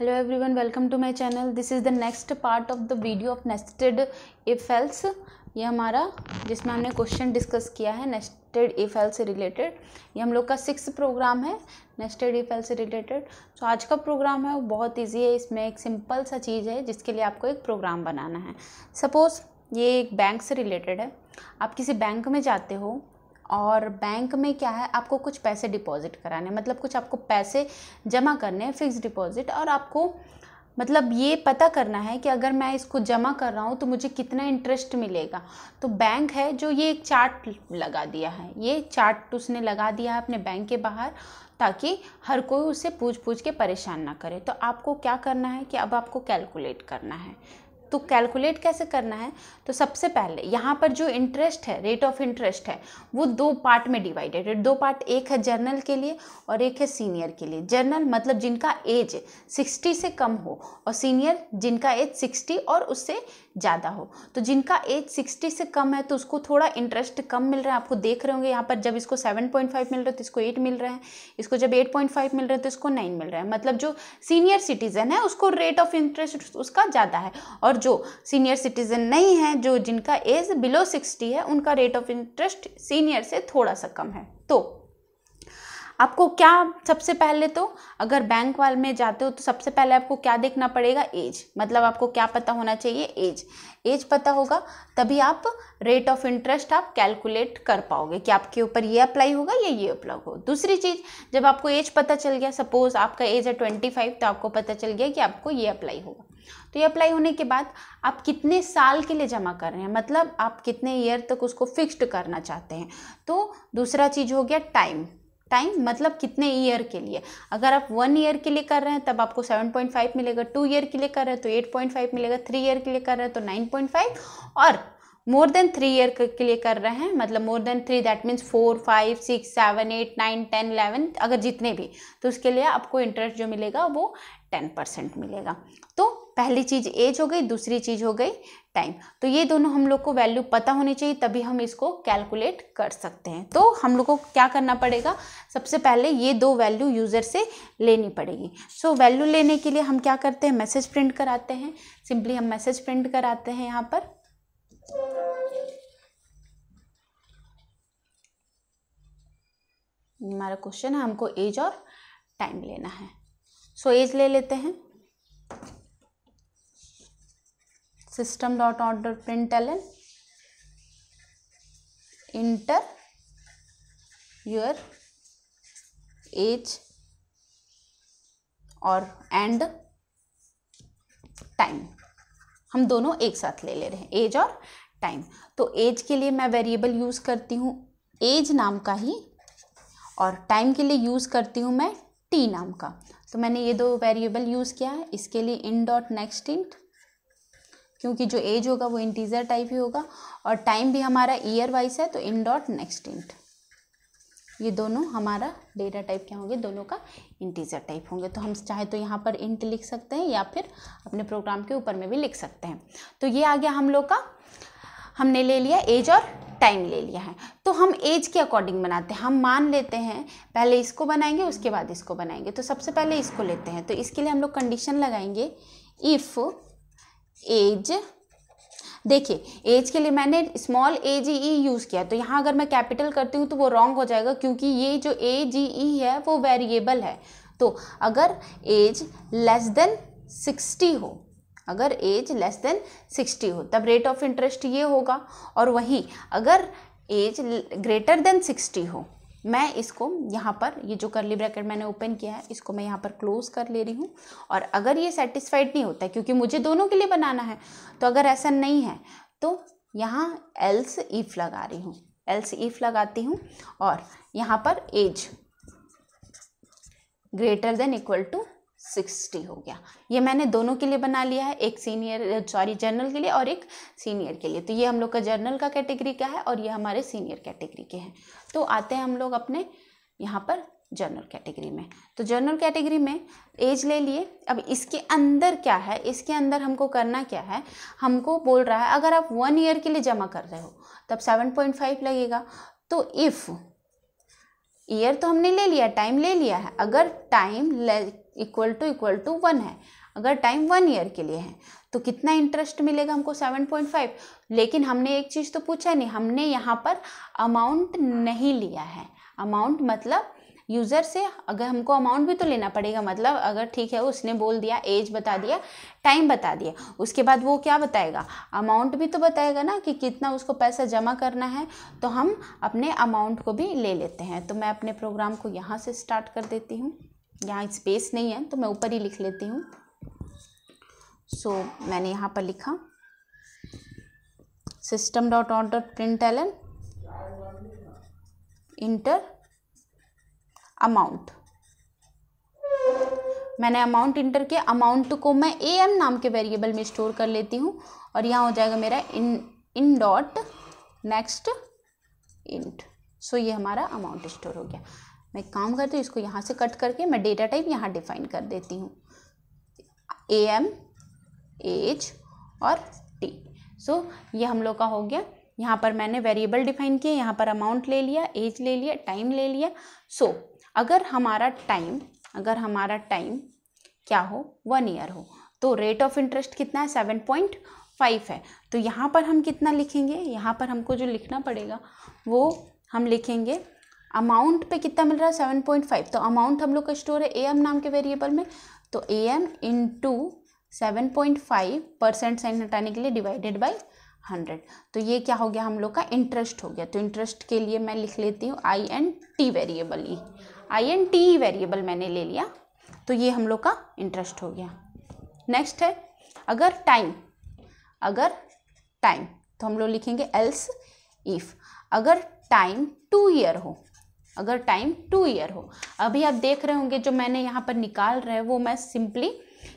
Hello everyone welcome to my channel this is the next part of the video of nested if else ये हमारा जिसमें हमने question discuss किया है nested if else से related ये हम लोग का सिक्स प्रोग्राम है नेस्टेड इफ एल्स से रिलेटेड सो आज का प्रोग्राम है वो बहुत इजी है इसमें एक सिंपल सा चीज़ है जिसके लिए आपको एक प्रोग्राम बनाना है सपोज़ ये एक बैंक से रिलेटेड है आप किसी बैंक में जाते हो और बैंक में क्या है आपको कुछ पैसे डिपॉजिट कराने मतलब कुछ आपको पैसे जमा करने हैं फिक्स डिपॉजिट और आपको मतलब ये पता करना है कि अगर मैं इसको जमा कर रहा हूँ तो मुझे कितना इंटरेस्ट मिलेगा तो बैंक है जो ये एक चार्ट लगा दिया है ये चार्ट उसने लगा दिया है अपने बैंक के बाहर ताकि हर कोई उससे पूछ पूछ के परेशान ना करे तो आपको क्या करना है कि अब आपको कैलकुलेट करना है तो कैलकुलेट कैसे करना है तो सबसे पहले यहाँ पर जो इंटरेस्ट है रेट ऑफ इंटरेस्ट है वो दो पार्ट में डिवाइडेड है दो पार्ट एक है जर्नल के लिए और एक है सीनियर के लिए जर्नल मतलब जिनका एज 60 से कम हो और सीनियर जिनका एज 60 और उससे ज़्यादा हो तो जिनका एज 60 से कम है तो उसको थोड़ा इंटरेस्ट कम मिल रहा है आपको देख रहे होंगे यहाँ पर जब इसको 7.5 मिल रहा है तो इसको 8 मिल रहा है इसको जब 8.5 मिल रहा है तो इसको 9 मिल रहा है मतलब जो सीनियर सिटीज़न है उसको रेट ऑफ इंटरेस्ट उसका ज़्यादा है और जो सीनियर सिटीजन नहीं है जो जिनका एज बिलो सिक्सटी है उनका रेट ऑफ इंटरेस्ट सीनियर से थोड़ा सा कम है तो आपको क्या सबसे पहले तो अगर बैंक वाल में जाते हो तो सबसे पहले आपको क्या देखना पड़ेगा एज मतलब आपको क्या पता होना चाहिए एज एज पता होगा तभी आप रेट ऑफ इंटरेस्ट आप कैलकुलेट कर पाओगे कि आपके ऊपर ये अप्लाई होगा या ये अप्लाई होगा दूसरी चीज़ जब आपको एज पता चल गया सपोज आपका एज है ट्वेंटी तो आपको पता चल गया कि आपको ये अप्लाई होगा अप्लाई तो होने के बाद आप कितने साल के लिए जमा कर रहे हैं मतलब आप कितने ईयर तक उसको फिक्स्ड करना चाहते हैं तो दूसरा चीज़ हो गया टाइम टाइम मतलब कितने ईयर के लिए अगर आप वन ईयर के लिए कर रहे हैं तब आपको सेवन पॉइंट फाइव मिलेगा टू ईयर के लिए कर रहे हैं तो एट पॉइंट फाइव मिलेगा थ्री ईयर के लिए कर रहे हैं तो नाइन पॉइंट फाइव और मोर देन थ्री ईयर के लिए कर रहे हैं मतलब more than three that means four five six seven eight nine ten eleven अगर जितने भी तो उसके लिए आपको इंटरेस्ट जो मिलेगा वो टेन परसेंट मिलेगा तो पहली चीज़ एज हो गई दूसरी चीज़ हो गई टाइम तो ये दोनों हम लोग को वैल्यू पता होनी चाहिए तभी हम इसको कैलकुलेट कर सकते हैं तो हम लोग को क्या करना पड़ेगा सबसे पहले ये दो वैल्यू यूज़र से लेनी पड़ेगी सो so, वैल्यू लेने के लिए हम क्या करते हैं मैसेज प्रिंट कराते हैं सिंपली हम मैसेज प्रिंट कराते हैं यहाँ पर हमारा क्वेश्चन है हमको एज और टाइम लेना है सो so, एज ले लेते हैं सिस्टम डॉट ऑर्डर print L N enter your age और एंड टाइम हम दोनों एक साथ ले ले रहे हैं एज और टाइम तो एज के लिए मैं वेरिएबल यूज़ करती हूँ एज नाम का ही और टाइम के लिए यूज़ करती हूँ मैं टी नाम का तो मैंने ये दो वेरिएबल यूज़ किया है इसके लिए इन डॉट नेक्स्ट इंट क्योंकि जो एज होगा वो इंटीजर टाइप ही होगा और टाइम भी हमारा ईयर वाइज है तो इन डॉट नेक्स्ट इंट ये दोनों हमारा डेटा टाइप क्या होंगे दोनों का इंटीजर टाइप होंगे तो हम चाहे तो यहाँ पर इंट लिख सकते हैं या फिर अपने प्रोग्राम के ऊपर में भी लिख सकते हैं तो ये आ गया हम लोग का हमने ले लिया एज और टाइम ले लिया है तो हम एज के अकॉर्डिंग बनाते हैं हम मान लेते हैं पहले इसको बनाएंगे उसके बाद इसको बनाएंगे तो सबसे पहले इसको लेते हैं तो इसके लिए हम लोग कंडीशन लगाएंगे इफ़ एज देखिए एज के लिए मैंने स्मॉल ए जी ई यूज़ किया तो यहाँ अगर मैं कैपिटल करती हूँ तो वो रॉन्ग हो जाएगा क्योंकि ये जो ए जी ई है वो वेरिएबल है तो अगर एज लेस देन सिक्सटी हो अगर एज लेस देन सिक्सटी हो तब रेट ऑफ इंटरेस्ट ये होगा और वहीं अगर एज ग्रेटर देन सिक्सटी हो मैं इसको यहाँ पर ये जो करली ब्रैकेट मैंने ओपन किया है इसको मैं यहाँ पर क्लोज़ कर ले रही हूँ और अगर ये सेटिस्फाइड नहीं होता क्योंकि मुझे दोनों के लिए बनाना है तो अगर ऐसा नहीं है तो यहाँ एल्स ईफ लगा रही हूँ एल्स ईफ लगाती हूँ और यहाँ पर age greater than equal to sixty हो गया ये मैंने दोनों के लिए बना लिया है एक सीनियर सॉरी जनरल के लिए और एक सीनियर के लिए तो ये हम लोग का जनरल का कैटेगरी का है और ये हमारे सीनियर कैटेगरी के हैं तो आते हैं हम लोग अपने यहाँ पर जनरल कैटेगरी में तो जनरल कैटेगरी में एज ले लिए अब इसके अंदर क्या है इसके अंदर हमको करना क्या है हमको बोल रहा है अगर आप वन ईयर के लिए जमा कर रहे हो तब सेवन पॉइंट फाइव लगेगा तो इफ़ ईयर तो हमने ले लिया टाइम ले लिया है अगर time equal to equal to one है अगर टाइम वन ईयर के लिए है तो कितना इंटरेस्ट मिलेगा हमको सेवन पॉइंट फाइव लेकिन हमने एक चीज़ तो पूछा नहीं हमने यहाँ पर अमाउंट नहीं लिया है अमाउंट मतलब यूज़र से अगर हमको अमाउंट भी तो लेना पड़ेगा मतलब अगर ठीक है उसने बोल दिया एज बता दिया टाइम बता दिया उसके बाद वो क्या बताएगा अमाउंट भी तो बताएगा ना कि कितना उसको पैसा जमा करना है तो हम अपने अमाउंट को भी ले लेते हैं तो मैं अपने प्रोग्राम को यहाँ से स्टार्ट कर देती हूँ यहाँ स्पेस नहीं है तो मैं ऊपर ही लिख लेती हूँ सो so, मैंने यहाँ पर लिखा system dot out dot print L N enter amount मैंने अमाउंट इंटर किया अमाउंट को मैं ए एम नाम के वेरिएबल में स्टोर कर लेती हूँ और यहाँ हो जाएगा मेरा in in dot next int so ये हमारा अमाउंट स्टोर हो गया मैं काम करती हूँ इसको यहाँ से कट करके मैं डेटा टाइप यहाँ डिफाइन कर देती हूँ ए एम एज और टी सो so, ये हम लोग का हो गया यहाँ पर मैंने वेरिएबल डिफाइन किया यहाँ पर अमाउंट ले लिया एज ले लिया टाइम ले लिया सो so, अगर हमारा टाइम अगर हमारा टाइम क्या हो वन ईयर हो तो रेट ऑफ इंटरेस्ट कितना है सेवन पॉइंट फाइव है तो यहाँ पर हम कितना लिखेंगे यहाँ पर हमको जो लिखना पड़ेगा वो हम लिखेंगे अमाउंट पे कितना मिल रहा है सेवन पॉइंट फाइव तो अमाउंट हम लोग का स्टोर है ए एम नाम के वेरिएबल में तो A M into seven point five percent sign हटाने के लिए डिवाइडेड बाई हंड्रेड तो ये क्या हो गया हम लोग का इंटरेस्ट हो गया तो इंटरेस्ट के लिए मैं लिख लेती हूँ आई एन टी वेरिएबल ये आई एन टी वेरिएबल मैंने ले लिया तो ये हम लोग का इंटरेस्ट हो गया नेक्स्ट है अगर टाइम अगर टाइम तो हम लोग लिखेंगे एल्स इफ़ अगर टाइम टू ईयर हो अगर टाइम टू ईयर हो अभी आप देख रहे होंगे जो मैंने यहाँ पर निकाल रहे हैं वो मैं सिंपली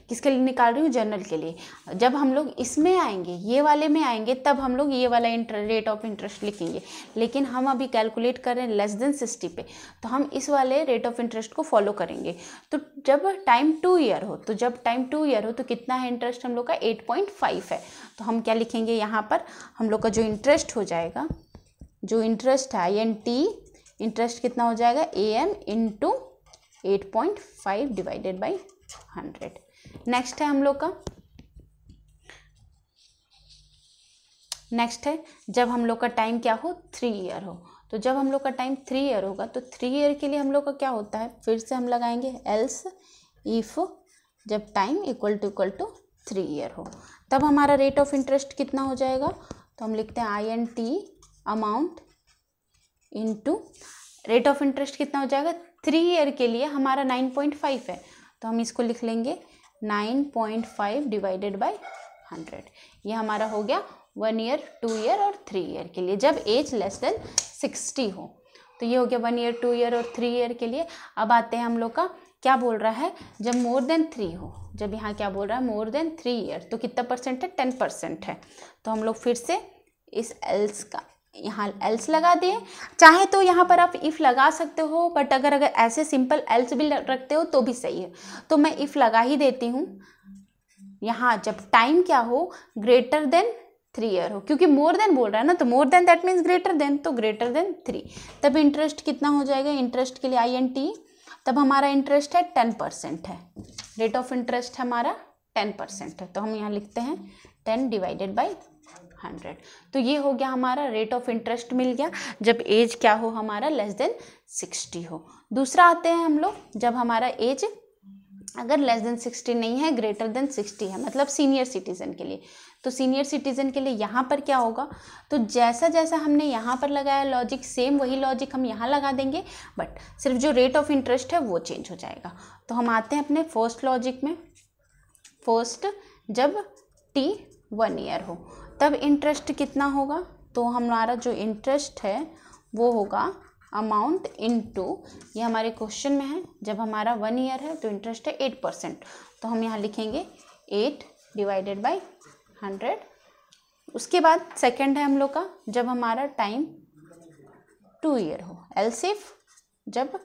किसके लिए निकाल रही हूँ जनरल के लिए जब हम लोग इसमें आएंगे ये वाले में आएंगे तब हम लोग ये वाला इंटर रेट ऑफ इंटरेस्ट लिखेंगे लेकिन हम अभी कैलकुलेट कर रहे हैं लेस देन सिक्सटी पे तो हम इस वाले रेट ऑफ इंटरेस्ट को फॉलो करेंगे तो जब टाइम टू ईयर हो तो जब टाइम टू ईयर हो तो कितना है इंटरेस्ट हम लोग का एट पॉइंट फाइव है तो हम क्या लिखेंगे यहाँ पर हम लोग का जो इंटरेस्ट हो जाएगा जो इंटरेस्ट है आई एन टी इंटरेस्ट कितना हो जाएगा A N into eight point five divided by hundred next है हम लोग का नेक्स्ट है जब हम लोग का टाइम क्या हो थ्री ईयर हो तो जब हम लोग का टाइम थ्री ईयर होगा तो थ्री ईयर के लिए हम लोग का क्या होता है फिर से हम लगाएंगे एल्स इफ जब time equal to equal to three year हो तब हमारा रेट ऑफ इंटरेस्ट कितना हो जाएगा तो हम लिखते हैं I N T amount into rate of interest कितना हो जाएगा थ्री ईयर के लिए हमारा नाइन पॉइंट फाइव है तो हम इसको लिख लेंगे nine point five divided by hundred ये हमारा हो गया वन ईयर टू ईयर और थ्री ईयर के लिए जब एज लेस देन सिक्सटी हो तो ये हो गया वन ईयर टू ईयर और थ्री ईयर के लिए अब आते हैं हम लोग का क्या बोल रहा है जब मोर देन थ्री हो जब यहाँ क्या बोल रहा है मोर देन थ्री ईयर तो कितना परसेंट है टेन परसेंट है तो हम लोग फिर से इस एल्स का यहाँ एल्स लगा दिए चाहे तो यहाँ पर आप इफ़ लगा सकते हो बट अगर अगर ऐसे सिंपल एल्स भी रखते हो तो भी सही है तो मैं इफ़ लगा ही देती हूँ यहाँ जब टाइम क्या हो ग्रेटर देन थ्री ईयर हो क्योंकि मोर देन बोल रहा है ना तो more than that means greater than तो ग्रेटर देन थ्री तब इंटरेस्ट कितना हो जाएगा इंटरेस्ट के लिए आई एन टी तब हमारा इंटरेस्ट है टेन परसेंट है रेट ऑफ इंटरेस्ट हमारा टेन परसेंट है तो हम यहाँ लिखते हैं टेन डिवाइडेड बाई हंड्रेड तो ये हो गया हमारा रेट ऑफ इंटरेस्ट मिल गया जब एज क्या हो हमारा लेस देन सिक्सटी हो दूसरा आते हैं हम लोग जब हमारा एज अगर लेस देन सिक्सटी नहीं है ग्रेटर देन सिक्सटी है मतलब सीनियर सिटीज़न के लिए तो सीनियर सिटीज़न के लिए यहाँ पर क्या होगा तो जैसा जैसा हमने यहाँ पर लगाया लॉजिक सेम वही लॉजिक हम यहाँ लगा देंगे बट सिर्फ जो रेट ऑफ इंटरेस्ट है वो चेंज हो जाएगा तो हम आते हैं अपने फर्स्ट लॉजिक में फर्स्ट जब टी वन ईयर हो तब इंटरेस्ट कितना होगा तो हमारा जो इंटरेस्ट है वो होगा अमाउंट इन टू ये हमारे क्वेश्चन में है जब हमारा वन ईयर है तो इंटरेस्ट है एट परसेंट तो हम यहाँ लिखेंगे एट डिवाइडेड बाई हंड्रेड उसके बाद सेकंड है हम लोग का जब हमारा टाइम टू ईयर हो एल सिफ जब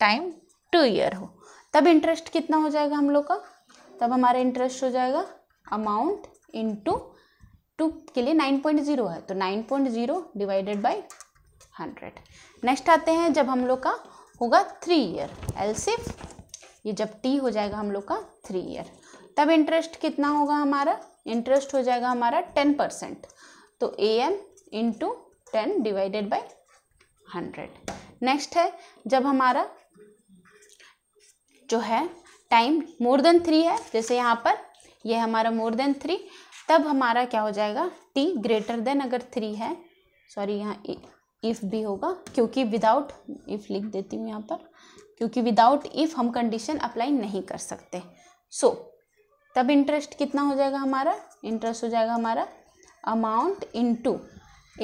टाइम टू ईयर हो तब इंटरेस्ट कितना हो जाएगा हम लोग का तब हमारा इंटरेस्ट हो जाएगा अमाउंट इन टू टू के लिए नाइन पॉइंट जीरो है तो nine point zero divided by hundred next आते हैं जब हम लोग का होगा थ्री ईयर एलसिफ ये जब टी हो जाएगा हम लोग का थ्री ईयर तब इंटरेस्ट कितना होगा हमारा इंटरेस्ट हो जाएगा हमारा टेन परसेंट तो A M into ten divided by hundred next है जब हमारा जो है टाइम मोर देन थ्री है जैसे यहाँ पर यह हमारा मोर देन थ्री तब हमारा क्या हो जाएगा टी ग्रेटर देन अगर थ्री है सॉरी यहाँ इफ़ भी होगा क्योंकि विदाउट इफ़ लिख देती हूँ यहाँ पर क्योंकि विदाउट इफ़ हम कंडीशन अप्लाई नहीं कर सकते सो so, तब इंटरेस्ट कितना हो जाएगा हमारा इंटरेस्ट हो जाएगा हमारा amount two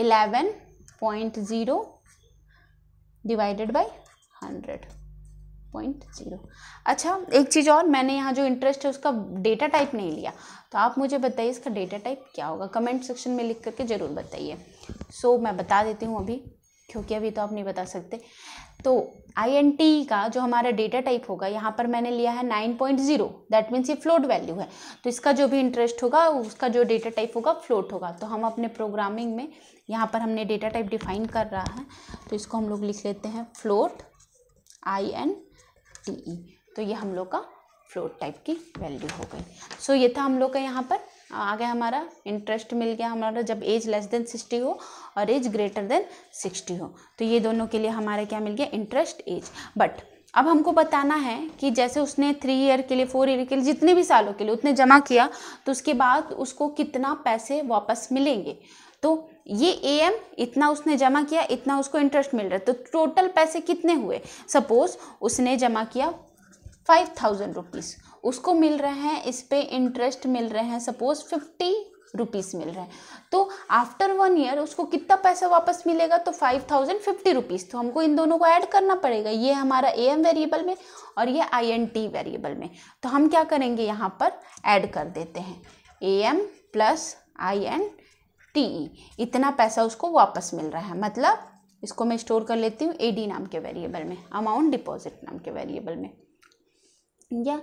eleven point zero divided by hundred point zero अच्छा एक चीज़ और मैंने यहाँ जो इंटरेस्ट है उसका डेटा टाइप नहीं लिया तो आप मुझे बताइए इसका डेटा टाइप क्या होगा कमेंट सेक्शन में लिख करके ज़रूर बताइए सो so, मैं बता देती हूँ अभी क्योंकि अभी तो आप नहीं बता सकते तो आई का जो हमारा डेटा टाइप होगा यहाँ पर मैंने लिया है nine point zero that means ये फ्लोट वैल्यू है तो इसका जो भी इंटरेस्ट होगा उसका जो डेटा टाइप होगा फ्लोट होगा तो हम अपने प्रोग्रामिंग में यहाँ पर हमने डेटा टाइप डिफाइन कर रहा है तो इसको हम लोग लिख लेते हैं float I N C E e. तो ये हम लोग का फ्लोट टाइप की वैल्यू हो गई सो so, ये था हम लोग का यहाँ पर आ गया हमारा इंटरेस्ट मिल गया हमारा जब एज लेस देन सिक्सटी हो और एज ग्रेटर देन सिक्सटी हो तो ये दोनों के लिए हमारा क्या मिल गया इंटरेस्ट एज बट अब हमको बताना है कि जैसे उसने थ्री ईयर के लिए फोर ईयर के लिए जितने भी सालों के लिए उतने जमा किया तो उसके बाद उसको कितना पैसे वापस मिलेंगे तो ये ए एम इतना उसने जमा किया इतना उसको इंटरेस्ट मिल रहा है तो टोटल पैसे कितने हुए सपोज उसने जमा किया फाइव थाउजेंड रुपीज़ उसको मिल रहे हैं इस पर इंटरेस्ट मिल रहे हैं सपोज फिफ्टी रुपीस मिल रहे हैं तो आफ्टर वन ईयर उसको कितना पैसा वापस मिलेगा तो फाइव थाउजेंड फिफ्टी रुपीज़ तो हमको इन दोनों को ऐड करना पड़ेगा ये हमारा ए एम वेरिएबल में और ये आई एन टी वेरिएबल में तो हम क्या करेंगे यहाँ पर ऐड कर देते हैं A M plus I N T इतना पैसा उसको वापस मिल रहा है मतलब इसको मैं स्टोर कर लेती हूँ ए डी नाम के वेरिएबल में अमाउंट डिपॉजिट नाम के वेरिएबल में या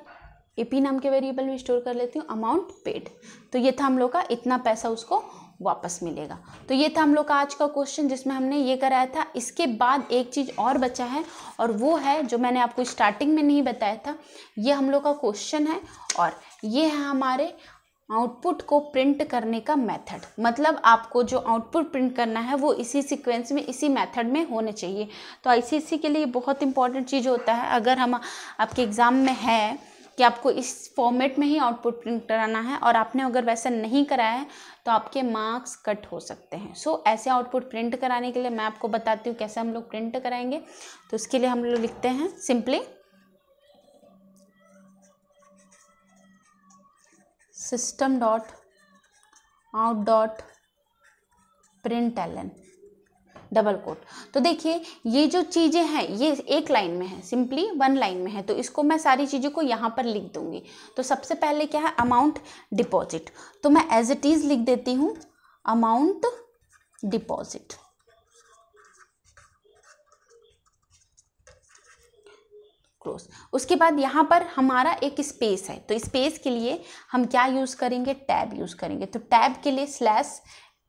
ए पी नाम के वेरिएबल में स्टोर कर लेती हूँ अमाउंट पेड तो ये था हम लोग का इतना पैसा उसको वापस मिलेगा तो ये था हम लोग का आज का क्वेश्चन जिसमें हमने ये कराया था इसके बाद एक चीज़ और बचा है और वो है जो मैंने आपको स्टार्टिंग में नहीं बताया था ये हम लोग का क्वेश्चन है और ये है हमारे आउटपुट को प्रिंट करने का मेथड मतलब आपको जो आउटपुट प्रिंट करना है वो इसी सीक्वेंस में इसी मेथड में होने चाहिए तो आईसीएससी के लिए बहुत इंपॉर्टेंट चीज़ होता है अगर हम आपके एग्ज़ाम में है कि आपको इस फॉर्मेट में ही आउटपुट प्रिंट कराना है और आपने अगर वैसा नहीं कराया है तो आपके मार्क्स कट हो सकते हैं सो so, ऐसे आउटपुट प्रिंट कराने के लिए मैं आपको बताती हूँ कैसे हम लोग प्रिंट कराएंगे तो उसके लिए हम लोग लिखते हैं simply system dot out dot print N double quote तो देखिए ये जो चीज़ें हैं ये एक लाइन में है सिंपली वन लाइन में है तो इसको मैं सारी चीज़ों को यहाँ पर लिख दूँगी तो सबसे पहले क्या है अमाउंट डिपॉजिट तो मैं एज इट इज़ लिख देती हूँ अमाउंट डिपॉजिट क्लोज उसके बाद यहाँ पर हमारा एक स्पेस है तो स्पेस के लिए हम क्या यूज़ करेंगे टैब यूज़ करेंगे तो टैब के लिए स्लैश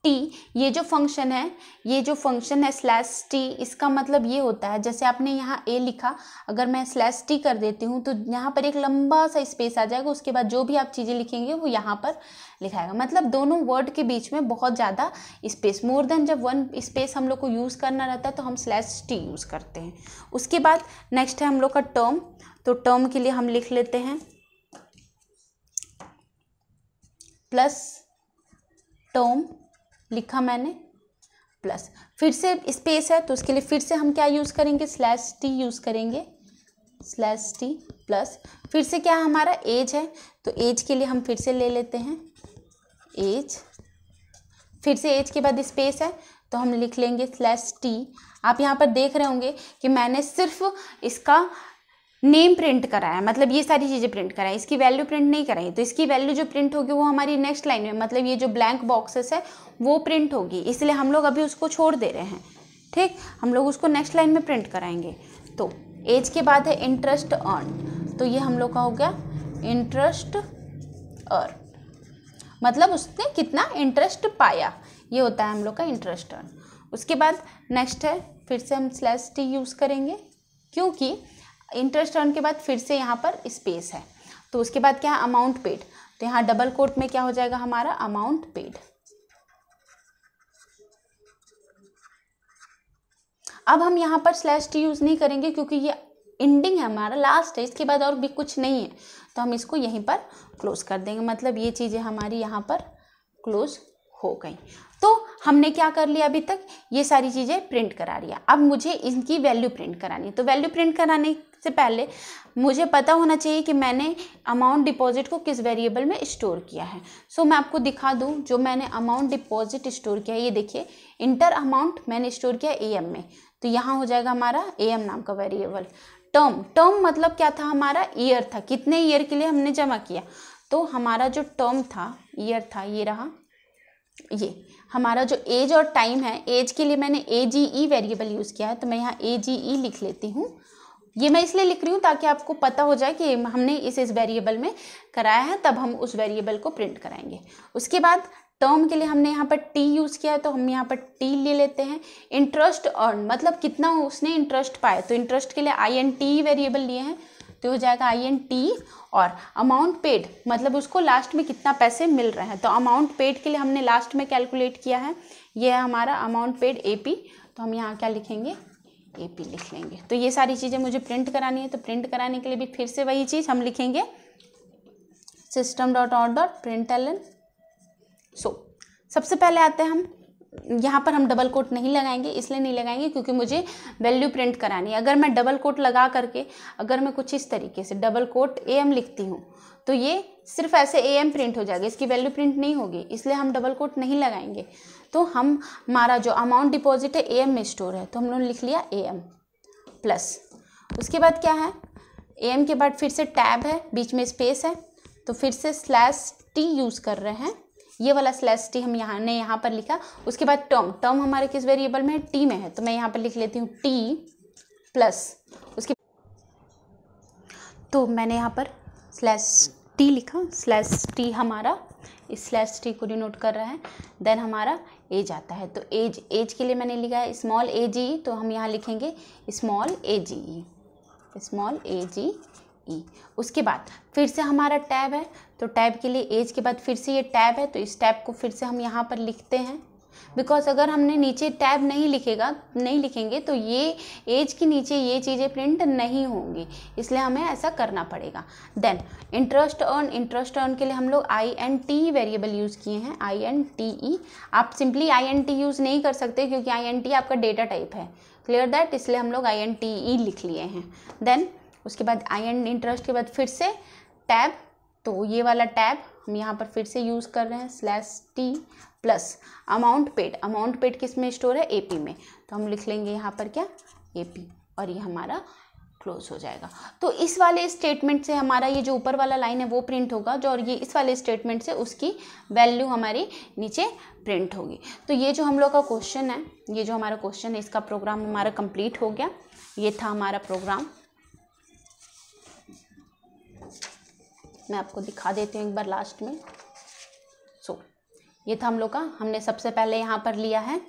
टी ये जो फंक्शन है ये जो फंक्शन है स्लैश टी इसका मतलब ये होता है जैसे आपने यहाँ ए लिखा अगर मैं स्लैश टी कर देती हूँ तो यहाँ पर एक लंबा सा स्पेस आ जाएगा उसके बाद जो भी आप चीज़ें लिखेंगे वो यहाँ पर लिखाएगा मतलब दोनों वर्ड के बीच में बहुत ज़्यादा स्पेस मोर देन जब वन स्पेस हम लोग को यूज़ करना रहता है तो हम स्लैश टी यूज़ करते हैं उसके बाद नेक्स्ट है हम लोग का टर्म तो टर्म के लिए हम लिख लेते हैं प्लस टर्म लिखा मैंने प्लस फिर से स्पेस है तो उसके लिए फिर से हम क्या यूज़ करेंगे स्लैश टी यूज़ करेंगे स्लैश टी प्लस फिर से क्या हमारा एज है तो एज के लिए हम फिर से ले लेते हैं एज फिर से एज के बाद स्पेस है तो हम लिख लेंगे स्लैश टी आप यहाँ पर देख रहे होंगे कि मैंने सिर्फ इसका नेम प्रिंट कराया मतलब ये सारी चीज़ें प्रिंट कराई इसकी वैल्यू प्रिंट नहीं कराई तो इसकी वैल्यू जो प्रिंट होगी वो हमारी नेक्स्ट लाइन में मतलब ये जो ब्लैंक बॉक्सेस है वो प्रिंट होगी इसलिए हम लोग अभी उसको छोड़ दे रहे हैं ठीक हम लोग उसको नेक्स्ट लाइन में प्रिंट कराएंगे तो एज के बाद है इंटरेस्ट अर्न तो ये हम लोग का हो गया इंटरेस्ट अर्न मतलब उसने कितना इंटरेस्ट पाया ये होता है हम लोग का इंटरेस्ट अर्न उसके बाद नेक्स्ट है फिर से हम स्लैश टी यूज़ करेंगे क्योंकि इंटरेस्ट अर्न के बाद फिर से यहाँ पर स्पेस है तो उसके बाद क्या है अमाउंट पेड तो यहाँ डबल कोर्ट में क्या हो जाएगा हमारा अमाउंट पेड अब हम यहाँ पर स्लैश टी यूज़ नहीं करेंगे क्योंकि ये एंडिंग है हमारा लास्ट है इसके बाद और भी कुछ नहीं है तो हम इसको यहीं पर क्लोज कर देंगे मतलब ये चीज़ें हमारी यहाँ पर क्लोज हो गई तो हमने क्या कर लिया अभी तक ये सारी चीज़ें प्रिंट करा लिया अब मुझे इनकी वैल्यू प्रिंट करानी है तो वैल्यू प्रिंट कराने से पहले मुझे पता होना चाहिए कि मैंने अमाउंट डिपॉजिट को किस वेरिएबल में स्टोर किया है सो so, मैं आपको दिखा दूं जो मैंने अमाउंट डिपॉजिट स्टोर किया है ये देखिए इंटर अमाउंट मैंने स्टोर किया ए एम में तो यहाँ हो जाएगा हमारा ए एम नाम का वेरिएबल टर्म टर्म मतलब क्या था हमारा ईयर था कितने ईयर के लिए हमने जमा किया तो हमारा जो टर्म था ईयर था ये रहा ये हमारा जो एज और टाइम है एज के लिए मैंने ए जी ई वेरिएबल यूज़ किया है तो मैं यहाँ ए जी ई लिख लेती हूँ ये मैं इसलिए लिख रही हूँ ताकि आपको पता हो जाए कि हमने इस इस वेरिएबल में कराया है तब हम उस वेरिएबल को प्रिंट कराएंगे उसके बाद टर्म के लिए हमने यहाँ पर टी यूज़ किया है तो हम यहाँ पर टी ले लेते हैं इंटरेस्ट अर्न मतलब कितना उसने इंटरेस्ट पाया तो इंटरेस्ट के लिए आई एन टी वेरिएबल लिए हैं तो हो जाएगा आई एन टी और अमाउंट पेड मतलब उसको लास्ट में कितना पैसे मिल रहे हैं तो अमाउंट पेड के लिए हमने लास्ट में कैलकुलेट किया है यह है हमारा अमाउंट पेड ए पी तो हम यहाँ क्या लिखेंगे ए पी लिख लेंगे तो ये सारी चीज़ें मुझे प्रिंट करानी है तो प्रिंट कराने के लिए भी फिर से वही चीज़ हम लिखेंगे system dot out dot print L N so सबसे पहले आते हैं हम यहाँ पर हम डबल कोट नहीं लगाएंगे इसलिए नहीं लगाएंगे क्योंकि मुझे वैल्यू प्रिंट करानी है अगर मैं डबल कोट लगा करके अगर मैं कुछ इस तरीके से डबल कोट ए एम लिखती हूँ तो ये सिर्फ ऐसे ए एम प्रिंट हो जाएगा इसकी वैल्यू प्रिंट नहीं होगी इसलिए हम डबल कोट नहीं लगाएंगे तो हम हमारा जो अमाउंट डिपॉजिट है ए एम में स्टोर है तो हम लोग लिख लिया ए एम प्लस उसके बाद क्या है ए एम के बाद फिर से टैब है बीच में स्पेस है तो फिर से स्लैश टी यूज़ कर रहे हैं ये वाला स्लैश टी हम यहाँ ने यहाँ पर लिखा उसके बाद टर्म टर्म हमारे किस वेरिएबल में है टी में है तो मैं यहाँ पर लिख लेती हूँ टी प्लस उसके तो मैंने यहाँ पर स्लैश टी लिखा स्लैश टी हमारा इस स्लैश टी को डिनोट कर रहा है देन हमारा एज आता है तो एज एज के लिए मैंने लिखा है स्मॉल ए जी तो हम यहाँ लिखेंगे स्मॉल ए जी ई स्मॉल ए जी ई उसके बाद फिर से हमारा टैब है तो टैब के लिए एज के बाद फिर से ये टैब है तो इस टैब को फिर से हम यहाँ पर लिखते हैं बिकॉज अगर हमने नीचे टैब नहीं लिखेगा नहीं लिखेंगे तो ये एज के नीचे ये चीज़ें प्रिंट नहीं होंगी इसलिए हमें ऐसा करना पड़ेगा then interest earn interest earn के लिए हम लोग I N T variable use किए हैं आई एन टी ई आप simply I N T use नहीं कर सकते क्योंकि आई एन टी आपका डेटा टाइप है क्लियर दैट इसलिए हम लोग आई एन टी ई लिख लिए हैं देन उसके बाद आई एन इंटरेस्ट के बाद फिर से टैब तो ये वाला टैब हम यहाँ पर फिर से यूज़ कर रहे हैं slash T plus amount paid amount paid किस में स्टोर है एपी में तो हम लिख लेंगे यहाँ पर क्या एपी और ये हमारा क्लोज हो जाएगा तो इस वाले स्टेटमेंट से हमारा ये जो ऊपर वाला लाइन है वो प्रिंट होगा जो और ये इस वाले स्टेटमेंट से उसकी वैल्यू हमारी नीचे प्रिंट होगी तो ये जो हम लोग का क्वेश्चन है ये जो हमारा क्वेश्चन है इसका प्रोग्राम हमारा कंप्लीट हो गया ये था हमारा प्रोग्राम मैं आपको दिखा देती हूँ एक बार लास्ट में ये था हम लोग का हमने सबसे पहले यहाँ पर लिया है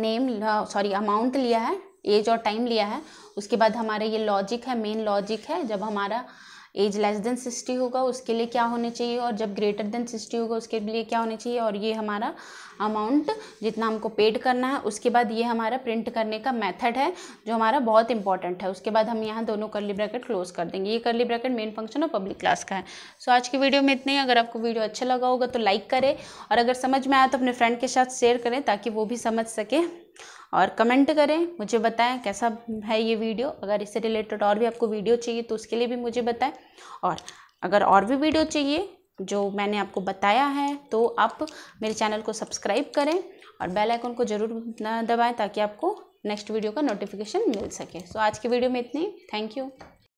नेम सॉरी अमाउंट लिया है एज और टाइम लिया है उसके बाद हमारे ये लॉजिक है मेन लॉजिक है जब हमारा एज लेस देन सिक्सटी होगा उसके लिए क्या होने चाहिए और जब ग्रेटर देन सिक्सटी होगा उसके लिए क्या होने चाहिए और ये हमारा अमाउंट जितना हमको पेड करना है उसके बाद ये हमारा प्रिंट करने का मेथड है जो हमारा बहुत इंपॉर्टेंट है उसके बाद हम यहाँ दोनों करली ब्रैकेट क्लोज कर देंगे ये करली ब्रैकेट मेन फंक्शन और पब्लिक क्लास का है सो आज की वीडियो में इतने ही अगर आपको वीडियो अच्छा लगा होगा तो लाइक करें और अगर समझ में आया तो अपने फ्रेंड के साथ शेयर करें ताकि वो भी समझ सके और कमेंट करें मुझे बताएं कैसा है ये वीडियो अगर इससे रिलेटेड और भी आपको वीडियो चाहिए तो उसके लिए भी मुझे बताएं और अगर और भी वीडियो चाहिए जो मैंने आपको बताया है तो आप मेरे चैनल को सब्सक्राइब करें और बेल आइकन को ज़रूर दबाएं ताकि आपको नेक्स्ट वीडियो का नोटिफिकेशन मिल सके सो so, आज की वीडियो में इतनी थैंक यू